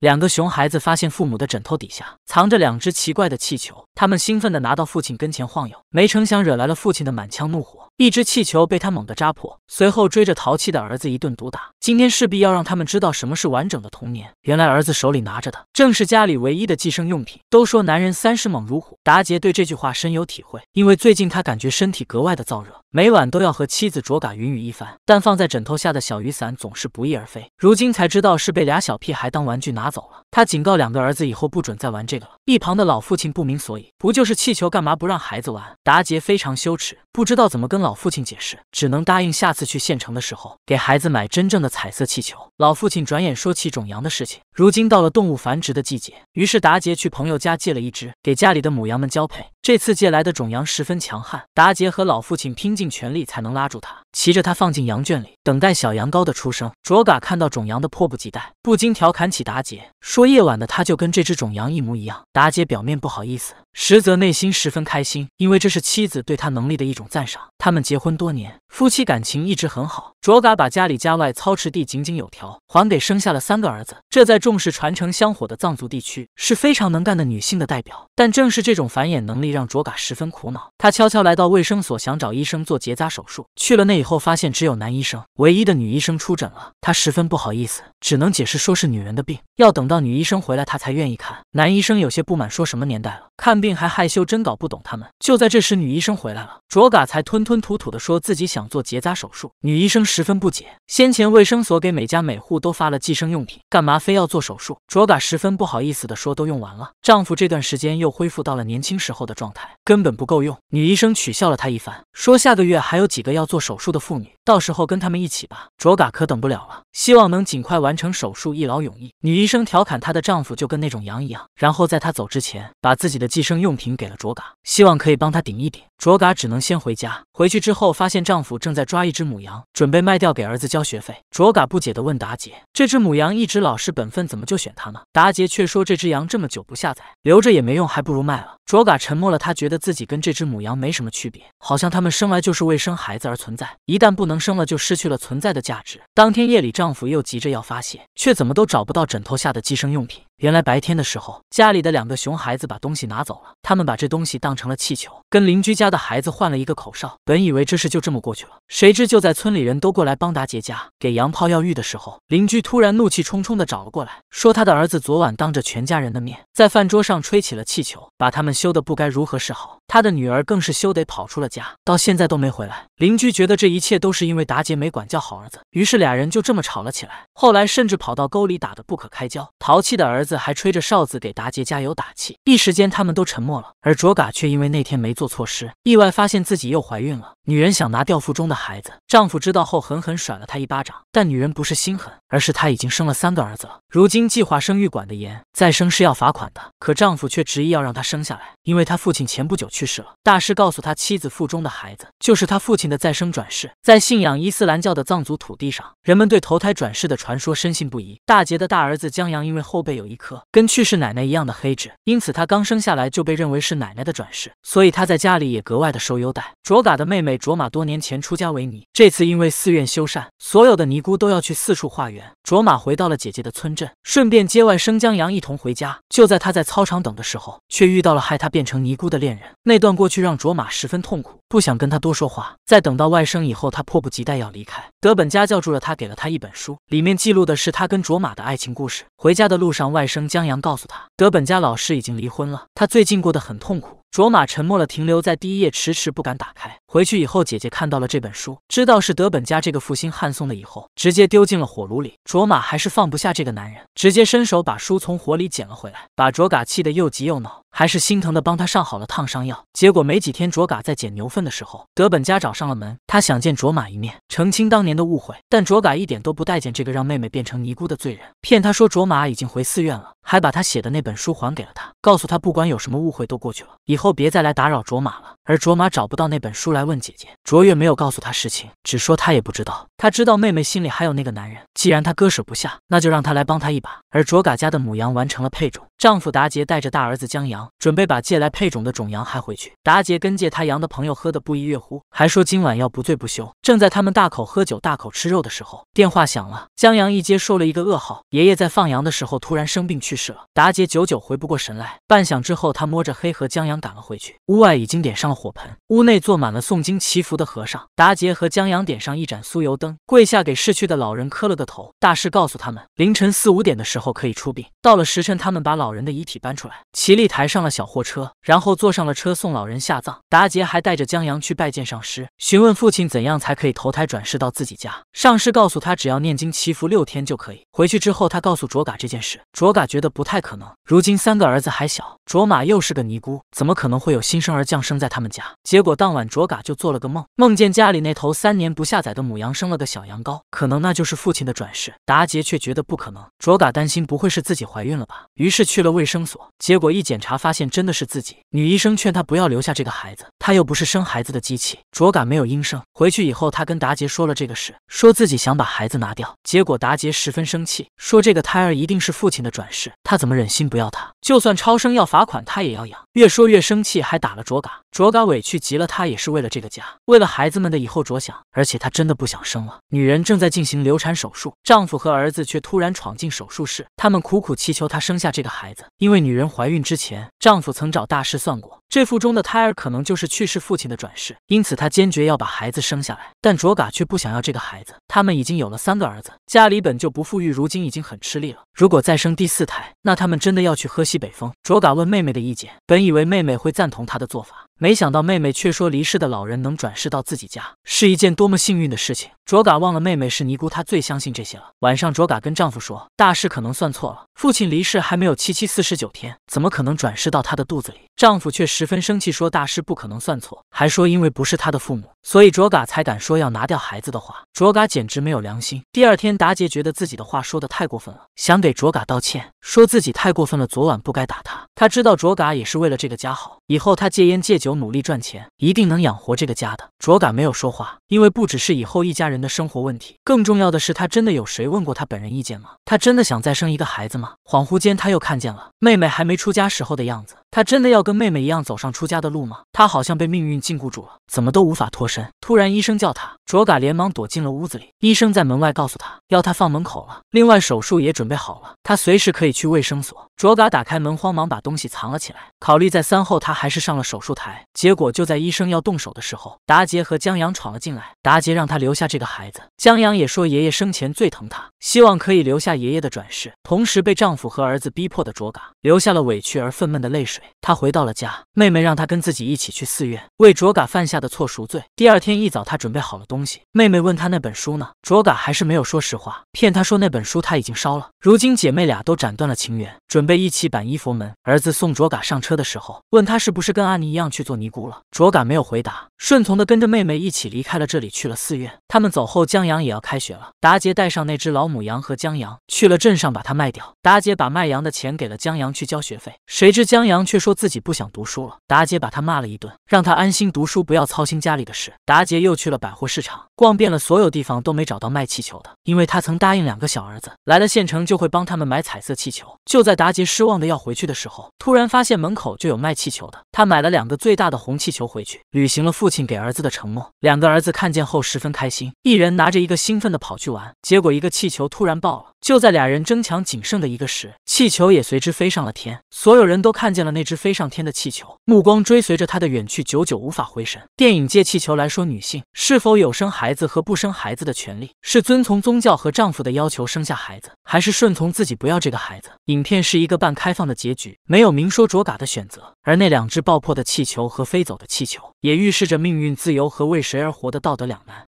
两个熊孩子发现父母的枕头底下藏着两只奇怪的气球，他们兴奋地拿到父亲跟前晃悠，没成想惹来了父亲的满腔怒火。一只气球被他猛地扎破，随后追着淘气的儿子一顿毒打。今天势必要让他们知道什么是完整的童年。原来儿子手里拿着的正是家里唯一的计生用品。都说男人三十猛如虎，达杰对这句话深有体会，因为最近他感觉身体格外的燥热，每晚都要和妻子卓嘎云雨一番，但放在枕头下的小雨伞总是不翼而飞。如今才知道是被俩小屁孩当玩具拿。拿走了。他警告两个儿子以后不准再玩这个了。一旁的老父亲不明所以，不就是气球，干嘛不让孩子玩？达杰非常羞耻，不知道怎么跟老父亲解释，只能答应下次去县城的时候给孩子买真正的彩色气球。老父亲转眼说起种羊的事情，如今到了动物繁殖的季节，于是达杰去朋友家借了一只，给家里的母羊们交配。这次借来的种羊十分强悍，达杰和老父亲拼尽全力才能拉住他，骑着他放进羊圈里，等待小羊羔的出生。卓嘎看到种羊的迫不及待，不禁调侃起达杰说。夜晚的他就跟这只种羊一模一样。达姐表面不好意思，实则内心十分开心，因为这是妻子对他能力的一种赞赏。他们结婚多年。夫妻感情一直很好，卓嘎把家里家外操持地井井有条，还给生下了三个儿子。这在重视传承香火的藏族地区是非常能干的女性的代表。但正是这种繁衍能力让卓嘎十分苦恼。他悄悄来到卫生所，想找医生做结扎手术。去了那以后，发现只有男医生，唯一的女医生出诊了。他十分不好意思，只能解释说是女人的病，要等到女医生回来他才愿意看。男医生有些不满，说什么年代了，看病还害羞，真搞不懂他们。就在这时，女医生回来了，卓嘎才吞吞吐吐的说自己想。做结扎手术，女医生十分不解，先前卫生所给每家每户都发了寄生用品，干嘛非要做手术？卓嘎十分不好意思的说，都用完了，丈夫这段时间又恢复到了年轻时候的状态，根本不够用。女医生取笑了他一番，说下个月还有几个要做手术的妇女，到时候跟他们一起吧。卓嘎可等不了了，希望能尽快完成手术，一劳永逸。女医生调侃她的丈夫就跟那种羊一样，然后在她走之前，把自己的寄生用品给了卓嘎，希望可以帮她顶一顶。卓嘎只能先回家，回去之后发现丈夫。正在抓一只母羊，准备卖掉给儿子交学费。卓嘎不解的问达杰：“这只母羊一直老实本分，怎么就选它呢？”达杰却说：“这只羊这么久不下崽，留着也没用，还不如卖了。”卓嘎沉默了，他觉得自己跟这只母羊没什么区别，好像他们生来就是为生孩子而存在，一旦不能生了，就失去了存在的价值。当天夜里，丈夫又急着要发泄，却怎么都找不到枕头下的寄生用品。原来白天的时候，家里的两个熊孩子把东西拿走了，他们把这东西当成了气球，跟邻居家的孩子换了一个口哨。本以为这事就这么过。去了，谁知就在村里人都过来帮达杰家给杨炮药浴的时候，邻居突然怒气冲冲地找了过来，说他的儿子昨晚当着全家人的面，在饭桌上吹起了气球，把他们羞得不该如何是好。他的女儿更是羞得跑出了家，到现在都没回来。邻居觉得这一切都是因为达杰没管教好儿子，于是俩人就这么吵了起来。后来甚至跑到沟里打得不可开交。淘气的儿子还吹着哨子给达杰加油打气，一时间他们都沉默了。而卓嘎却因为那天没做措施，意外发现自己又怀孕了。女人想拿掉腹中的孩子，丈夫知道后狠狠甩了她一巴掌。但女人不是心狠，而是她已经生了三个儿子了。如今计划生育管得严，再生是要罚款的。可丈夫却执意要让她生下来，因为他父亲前不久去。去世了。大师告诉他，妻子腹中的孩子就是他父亲的再生转世。在信仰伊斯兰教的藏族土地上，人们对投胎转世的传说深信不疑。大杰的大儿子江阳，因为后背有一颗跟去世奶奶一样的黑痣，因此他刚生下来就被认为是奶奶的转世，所以他在家里也格外的受优待。卓嘎的妹妹卓玛多年前出家为尼，这次因为寺院修缮，所有的尼姑都要去四处化缘。卓玛回到了姐姐的村镇，顺便接外甥江阳一同回家。就在他在操场等的时候，却遇到了害他变成尼姑的恋人。那段过去让卓玛十分痛苦，不想跟他多说话。在等到外甥以后，他迫不及待要离开。德本家叫住了他，给了他一本书，里面记录的是他跟卓玛的爱情故事。回家的路上，外甥江阳告诉他，德本家老师已经离婚了，他最近过得很痛苦。卓玛沉默了，停留在第一页，迟迟不敢打开。回去以后，姐姐看到了这本书，知道是德本家这个负心汉送的，以后直接丢进了火炉里。卓玛还是放不下这个男人，直接伸手把书从火里捡了回来。把卓嘎气得又急又恼，还是心疼的帮他上好了烫伤药。结果没几天，卓嘎在捡牛粪的时候，德本家找上了门，他想见卓玛一面，澄清当年的误会。但卓嘎一点都不待见这个让妹妹变成尼姑的罪人，骗他说卓玛已经回寺院了，还把他写的那本书还给了他，告诉他不管有什么误会都过去了，以后。后别再来打扰卓玛了。而卓玛找不到那本书来问姐姐，卓越没有告诉她实情，只说她也不知道。她知道妹妹心里还有那个男人，既然她割舍不下，那就让她来帮她一把。而卓嘎家的母羊完成了配种，丈夫达杰带着大儿子江洋准备把借来配种的种羊还回去。达杰跟借他羊的朋友喝得不亦乐乎，还说今晚要不醉不休。正在他们大口喝酒、大口吃肉的时候，电话响了。江洋一接，说了一个噩耗：爷爷在放羊的时候突然生病去世了。达杰久久回不过神来，半晌之后，他摸着黑和江洋赶了回去。屋外已经点上了火盆，屋内坐满了诵经祈福的和尚。达杰和江洋点上一盏酥油灯，跪下给逝去的老人磕了个头。大师告诉他们，凌晨四五点的时候。后可以出殡，到了时辰，他们把老人的遗体搬出来，齐力抬上了小货车，然后坐上了车送老人下葬。达杰还带着江阳去拜见上师，询问父亲怎样才可以投胎转世到自己家。上师告诉他，只要念经祈福六天就可以。回去之后，他告诉卓嘎这件事，卓嘎觉得不太可能。如今三个儿子还小，卓玛又是个尼姑，怎么可能会有新生儿降生在他们家？结果当晚卓嘎就做了个梦，梦见家里那头三年不下崽的母羊生了个小羊羔，可能那就是父亲的转世。达杰却觉得不可能。卓嘎担心。不会是自己怀孕了吧？于是去了卫生所，结果一检查发现真的是自己。女医生劝她不要留下这个孩子，她又不是生孩子的机器。卓嘎没有应声。回去以后，她跟达杰说了这个事，说自己想把孩子拿掉。结果达杰十分生气，说这个胎儿一定是父亲的转世，他怎么忍心不要他？就算超生要罚款，他也要养。越说越生气，还打了卓嘎。卓嘎委屈极了，她也是为了这个家，为了孩子们的以后着想，而且她真的不想生了。女人正在进行流产手术，丈夫和儿子却突然闯进手术室。他们苦苦祈求她生下这个孩子，因为女人怀孕之前，丈夫曾找大师算过，这腹中的胎儿可能就是去世父亲的转世，因此他坚决要把孩子生下来。但卓嘎却不想要这个孩子，他们已经有了三个儿子，家里本就不富裕，如今已经很吃力了，如果再生第四胎，那他们真的要去喝西北风。卓嘎问妹妹的意见，本以为妹妹会赞同他的做法。没想到妹妹却说，离世的老人能转世到自己家是一件多么幸运的事情。卓嘎忘了妹妹是尼姑，她最相信这些了。晚上，卓嘎跟丈夫说，大师可能算错了，父亲离世还没有七七四十九天，怎么可能转世到他的肚子里？丈夫却十分生气，说大师不可能算错，还说因为不是他的父母，所以卓嘎才敢说要拿掉孩子的话。卓嘎简直没有良心。第二天，达杰觉得自己的话说的太过分了，想给卓嘎道歉，说自己太过分了，昨晚不该打她。他知道卓嘎也是为了这个家好，以后他戒烟戒酒。有努力赚钱，一定能养活这个家的。卓嘎没有说话，因为不只是以后一家人的生活问题，更重要的是，他真的有谁问过他本人意见吗？他真的想再生一个孩子吗？恍惚间，他又看见了妹妹还没出家时候的样子。他真的要跟妹妹一样走上出家的路吗？他好像被命运禁锢住了，怎么都无法脱身。突然，医生叫他，卓嘎连忙躲进了屋子里。医生在门外告诉他，要他放门口了。另外，手术也准备好了，他随时可以去卫生所。卓嘎打开门，慌忙把东西藏了起来。考虑再三后，他还是上了手术台。结果就在医生要动手的时候，达杰和江阳闯了进来。达杰让他留下这个孩子，江阳也说爷爷生前最疼他，希望可以留下爷爷的转世。同时，被丈夫和儿子逼迫的卓嘎流下了委屈而愤懑的泪水。他回到了家，妹妹让他跟自己一起去寺院，为卓嘎犯下的错赎罪。第二天一早，他准备好了东西。妹妹问他那本书呢？卓嘎还是没有说实话，骗他说那本书他已经烧了。如今姐妹俩都斩断了情缘，准备一起皈依佛门。儿子送卓嘎上车的时候，问他是不是跟阿尼一样去做尼姑了？卓嘎没有回答，顺从的跟着妹妹一起离开了这里，去了寺院。他们走后，江阳也要开学了。达杰带上那只老母羊和江阳去了镇上，把它卖掉。达杰把卖羊的钱给了江阳去交学费，谁知江阳却。却说自己不想读书了，达杰把他骂了一顿，让他安心读书，不要操心家里的事。达杰又去了百货市场。逛遍了所有地方都没找到卖气球的，因为他曾答应两个小儿子，来了县城就会帮他们买彩色气球。就在达杰失望的要回去的时候，突然发现门口就有卖气球的，他买了两个最大的红气球回去，履行了父亲给儿子的承诺。两个儿子看见后十分开心，一人拿着一个兴奋的跑去玩。结果一个气球突然爆了，就在俩人争抢仅剩的一个时，气球也随之飞上了天。所有人都看见了那只飞上天的气球，目光追随着他的远去，久久无法回神。电影借气球来说女性是否有生孩。孩子和不生孩子的权利，是遵从宗教和丈夫的要求生下孩子，还是顺从自己不要这个孩子？影片是一个半开放的结局，没有明说卓嘎的选择，而那两只爆破的气球和飞走的气球，也预示着命运、自由和为谁而活的道德两难。